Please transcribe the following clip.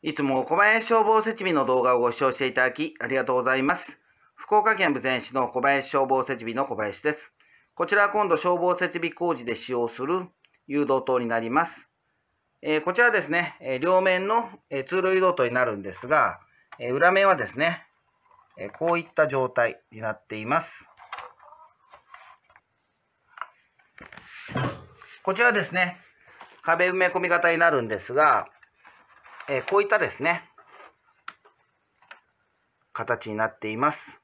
いつも小林消防設備の動画をご視聴していただきありがとうございます。福岡県武前市の小林消防設備の小林です。こちらは今度消防設備工事で使用する誘導灯になります。えー、こちらですね、え両面の、え通路誘導灯になるんですが、え裏面はですね、えこういった状態になっています。こちらですね、壁埋め込み型になるんですが、えこういったですね、形になっています。